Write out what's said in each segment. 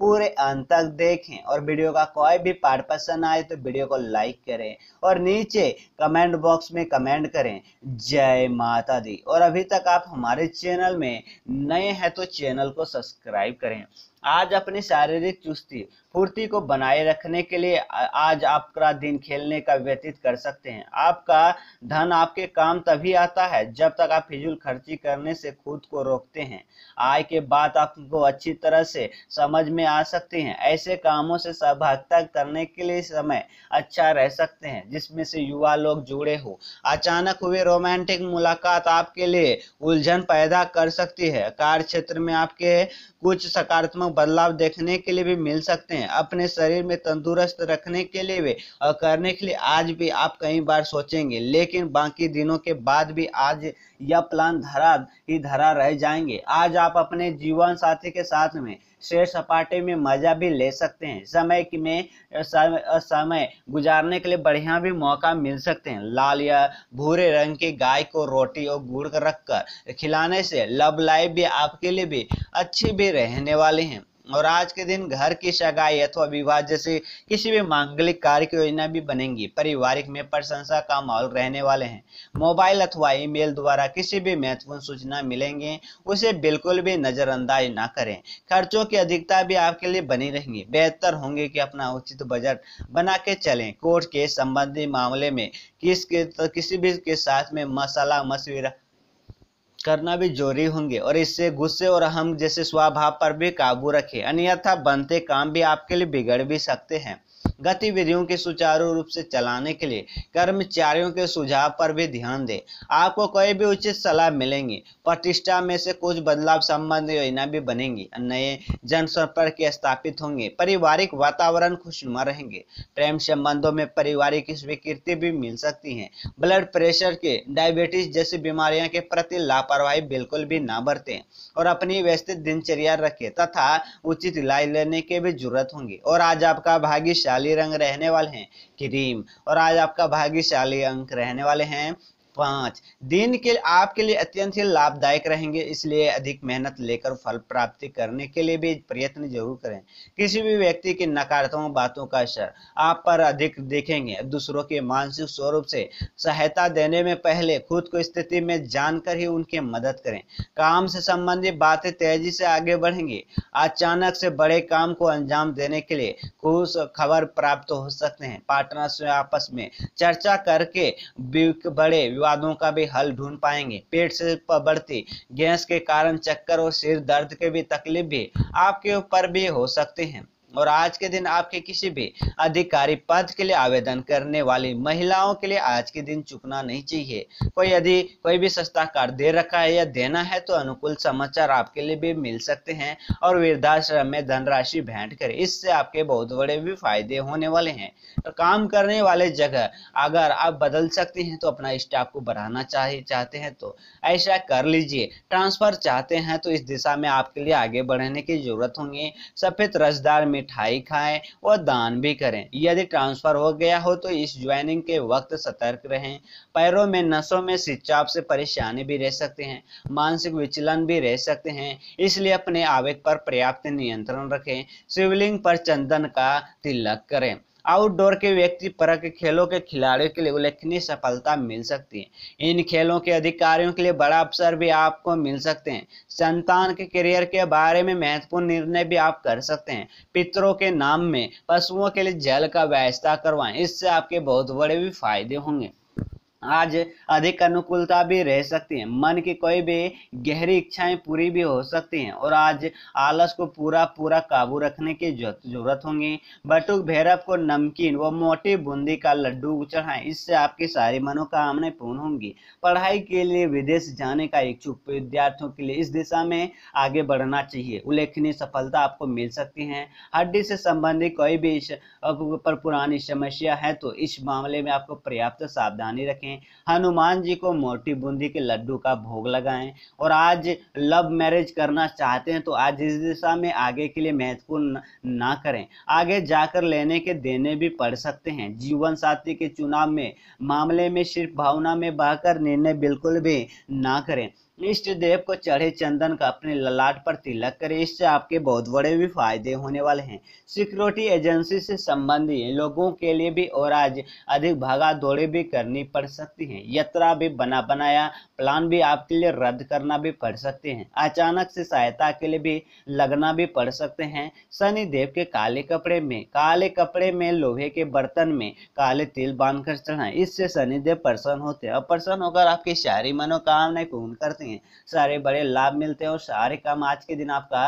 पूरे अंत तक देखें और वीडियो का कोई भी पार्ट पसंद आए तो वीडियो को लाइक करें और नीचे कमेंट बॉक्स में कमेंट करें जय माता दी और अभी तक आप हमारे चैनल में नए हैं तो चैनल को सब्सक्राइब करें आज अपनी शारीरिक चुस्ती फुर्ती को बनाए रखने के लिए आज आपका दिन खेलने का व्यतीत कर सकते हैं आपका धन आपके काम तभी आता है जब तक आप फिजूल खर्ची करने से खुद को रोकते हैं आय के बाद आपको अच्छी तरह से समझ में आ सकती हैं ऐसे कामों से सहभागिता करने के लिए समय अच्छा रह सकते हैं जिसमें से युवा लोग जुड़े हो अचानक हुए रोमांटिक मुलाकात आपके लिए उलझन पैदा कर सकती है कार्य क्षेत्र में आपके कुछ सकारात्मक बदलाव देखने के लिए भी मिल सकते हैं अपने शरीर में तंदुरुस्त रखने के लिए भी और करने के लिए आज भी आप कई बार सोचेंगे लेकिन बाकी दिनों के बाद भी आज यह प्लान धरा ही धरा रह जाएंगे आज आप अपने जीवन साथी के साथ में शेर सपाटे में मजा भी ले सकते हैं समय में समय गुजारने के लिए बढ़िया भी मौका मिल सकते हैं लाल या भूरे रंग की गाय को रोटी और गुड़ रख कर खिलाने से लव लाइफ भी आपके लिए भी अच्छी भी रहने वाली है और आज के दिन घर की सगाई अथवा विवाह जैसे किसी भी मांगलिक कार्य की योजना भी बनेंगी पारिवारिक में प्रशंसा का माहौल रहने वाले हैं मोबाइल अथवा ईमेल द्वारा किसी भी महत्वपूर्ण सूचना मिलेंगे उसे बिल्कुल भी नजरअंदाज ना करें खर्चों की अधिकता भी आपके लिए बनी रहेंगी बेहतर होंगे कि अपना उचित बजट बना के चले कोर्ट के संबंधी मामले में किस के, किसी भी के साथ में मसाला मशविरा करना भी जरूरी होंगे और इससे गुस्से और हम जैसे स्वभाव पर भी काबू रखें अन्यथा बनते काम भी आपके लिए बिगड़ भी सकते हैं गतिविधियों के सुचारू रूप से चलाने के लिए कर्मचारियों के सुझाव पर भी ध्यान दें आपको कोई भी उचित सलाह मिलेंगी प्रतिष्ठा में से कुछ बदलाव संबंध योजना भी बनेंगी नए जनसंपर्क स्थापित होंगे पारिवारिक वातावरण खुशनुमा रहेंगे प्रेम संबंधों में पारिवारिक स्वीकृति भी मिल सकती है ब्लड प्रेशर के डायबिटीज जैसी बीमारियों के प्रति लापरवाही बिल्कुल भी ना बरते और अपनी व्यवस्थित दिनचर्या रखें तथा उचित इलाज लेने की भी जरूरत होंगी और आज आपका भाग्यशाली भाग्यशाली रंग रहने वाले हैं क्रीम और आज आपका भाग्यशाली अंक रहने वाले हैं पाँच दिन के आपके लिए अत्यंत ही लाभदायक रहेंगे इसलिए अधिक मेहनत लेकर फल प्राप्ति करने के लिए भी प्रयत्न जरूर करें किसी भी व्यक्ति की नकारात्मक बातों का असर आप पर अधिक देखेंगे दूसरों के मानसिक स्वरूप से सहायता देने में पहले खुद को स्थिति में जानकर ही उनकी मदद करें काम से संबंधित बातें तेजी से आगे बढ़ेंगी अचानक से बड़े काम को अंजाम देने के लिए खुश खबर प्राप्त हो सकते हैं पार्टनर से आपस में चर्चा करके बड़े विवादों का भी हल ढूंढ पाएंगे पेट से बढ़ती गैस के कारण चक्कर और सिर दर्द के भी तकलीफ भी आपके ऊपर भी हो सकते हैं और आज के दिन आपके किसी भी अधिकारी पद के लिए आवेदन करने वाली महिलाओं के लिए आज के दिन चुकना नहीं चाहिए कोई यदि कोई भी सस्ता कार्ड दे रखा है या देना है तो अनुकूल समाचार आपके लिए भी मिल सकते हैं और वृद्धाश्रम में धनराशि भेंट करें इससे आपके बहुत बड़े भी फायदे होने वाले हैं और काम करने वाले जगह अगर आप बदल सकते हैं तो अपना स्टाफ को बढ़ाना चाहे चाहते हैं तो ऐसा कर लीजिए ट्रांसफर चाहते हैं तो इस दिशा में आपके लिए आगे बढ़ने की जरूरत होंगी सफेद रसदार में मिठाई खाएं और दान भी करें यदि ट्रांसफर हो गया हो तो इस ज्वाइनिंग के वक्त सतर्क रहें पैरों में नसों में सिंचाप से परेशानी भी रह सकते हैं मानसिक विचलन भी रह सकते हैं इसलिए अपने आवेग पर पर्याप्त नियंत्रण रखें शिवलिंग पर चंदन का तिलक करें आउटडोर के व्यक्ति परक खेलों के खिलाड़ियों के लिए उल्लेखनीय सफलता मिल सकती है इन खेलों के अधिकारियों के लिए बड़ा अवसर भी आपको मिल सकते हैं संतान के करियर के बारे में महत्वपूर्ण निर्णय भी आप कर सकते हैं पितरों के नाम में पशुओं के लिए जल का व्यवस्था करवाएं इससे आपके बहुत बड़े भी फायदे होंगे आज अधिक अनुकूलता भी रह सकती है मन की कोई भी गहरी इच्छाएं पूरी भी हो सकती हैं और आज आलस को पूरा पूरा काबू रखने की जरूरत होंगी बटुक भैरव को नमकीन व मोटी बूंदी का लड्डू चढ़ाएं इससे आपकी सारी मनोकामनाएं पूर्ण होंगी पढ़ाई के लिए विदेश जाने का इच्छुक विद्यार्थियों के लिए इस दिशा में आगे बढ़ना चाहिए उल्लेखनीय सफलता आपको मिल सकती है हड्डी से संबंधित कोई भी पर पुरानी समस्या है तो इस मामले में आपको पर्याप्त सावधानी रखें रखें हनुमान जी को मोटी बूंदी के लड्डू का भोग लगाएं और आज लव मैरिज करना चाहते हैं तो आज इस दिशा में आगे के लिए महत्वपूर्ण ना करें आगे जाकर लेने के देने भी पड़ सकते हैं जीवन साथी के चुनाव में मामले में सिर्फ भावना में बहकर निर्णय बिल्कुल भी ना करें इष्ट देव को चढ़े चंदन का अपने ललाट पर तिलक करें इससे आपके बहुत बड़े भी फायदे होने वाले हैं सिक्योरिटी एजेंसी से संबंधी लोगों के लिए भी और आज अधिक भागा दौड़े भी करनी पड़ सकती हैं यात्रा भी बना बनाया प्लान भी आपके लिए रद्द करना भी पड़ सकते हैं अचानक से सहायता के लिए भी लगना भी पड़ सकते हैं शनि देव के काले कपड़े में काले कपड़े में लोहे के बर्तन में काले तिल बांध कर चढ़ाएं इससे शनिदेव प्रसन्न होते हैं और प्रसन्न होकर आपकी सारी मनोकामनाएं पूर्ण करते हैं हैं सारे बड़े लाभ मिलते हैं और सारे काम आज के दिन आपका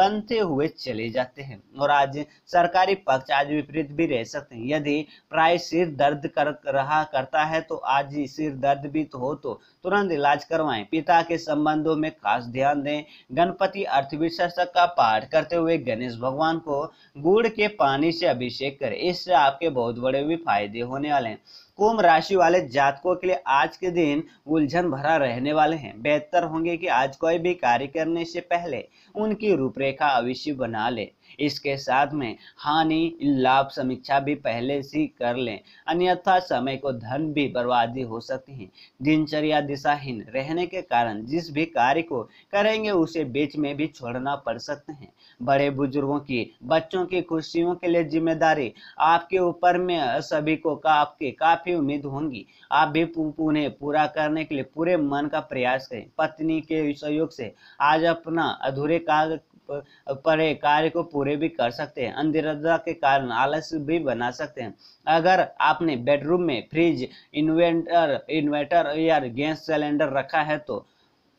बनते हुए चले जाते हैं और आज सरकारी पक्ष आज विपरीत भी रह सकते हैं यदि प्राय सिर दर्द कर रहा करता है तो आज सिर दर्द भी तो हो तो तुरंत इलाज करवाएं पिता के संबंधों में खास ध्यान दें गणपति अर्थविशेषक का पाठ करते हुए गणेश भगवान को गुड़ के पानी से अभिषेक करें इससे आपके बहुत बड़े भी फायदे होने वाले हैं कुंभ राशि वाले जातकों के लिए आज के दिन उलझन भरा रहने वाले हैं बेहतर होंगे कि आज कोई भी कार्य करने से पहले उनकी रूपरेखा अवश्य बना ले इसके साथ में हानि लाभ समीक्षा भी पहले से कर लें अन्यथा समय को धन भी बर्बादी हो सकती है दिनचर्या दिशाहीन रहने के कारण जिस भी कार्य को करेंगे उसे बीच में भी छोड़ना पड़ सकते हैं बड़े बुजुर्गों की बच्चों की खुशियों के लिए जिम्मेदारी आपके ऊपर में सभी को का आपके काफी उम्मीद होंगी आप भी उन्हें पूरा करने के लिए पूरे मन का प्रयास करें पत्नी के सहयोग से आज अपना अधूरे कार्य परे कार्य को पूरे भी कर सकते हैं अंधेरा के कारण आलस भी बना सकते हैं अगर आपने बेडरूम में फ्रिज इन्वेंटर इन्वर्टर या गैस सिलेंडर रखा है तो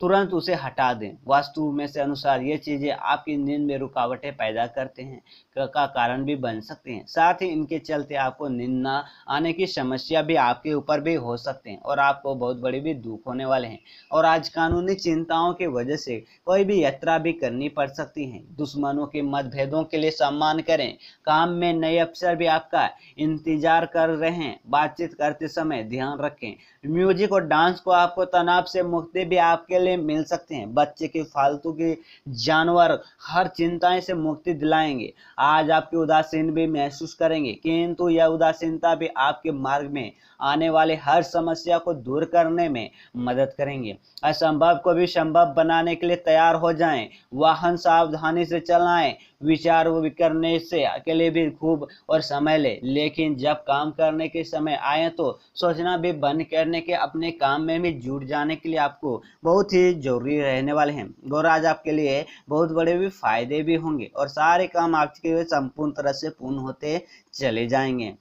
तुरंत उसे हटा दें वास्तु में से अनुसार ये चीज़ें आपकी नींद में रुकावटें पैदा करते हैं का कारण भी बन सकते हैं साथ ही इनके चलते आपको नींद ना आने की समस्या भी आपके ऊपर भी हो सकते हैं और आपको बहुत बड़े भी दुख होने वाले हैं और आज कानूनी चिंताओं की वजह से कोई भी यात्रा भी करनी पड़ सकती है दुश्मनों के मतभेदों के लिए सम्मान करें काम में नए अवसर भी आपका इंतजार कर रहे हैं बातचीत करते समय ध्यान रखें म्यूजिक और डांस को आपको तनाव से मुक्ति भी आपके लिए से मिल सकते हैं बच्चे के फालतू के जानवर हर चिंताएं से मुक्ति दिलाएंगे आज आपकी उदासीन भी महसूस करेंगे किंतु यह उदासीनता भी आपके मार्ग में आने वाले हर समस्या को दूर करने में मदद करेंगे असंभव को भी संभव बनाने के लिए तैयार हो जाएं वाहन सावधानी से चलाएं विचार करने से अकेले भी खूब और समय ले लेकिन जब काम करने के समय आए तो सोचना भी बंद करने के अपने काम में भी जुट जाने के लिए आपको बहुत ही जरूरी रहने वाले हैं और आज आपके लिए बहुत बड़े भी फायदे भी होंगे और सारे काम आपके संपूर्ण तरह से पूर्ण होते चले जाएंगे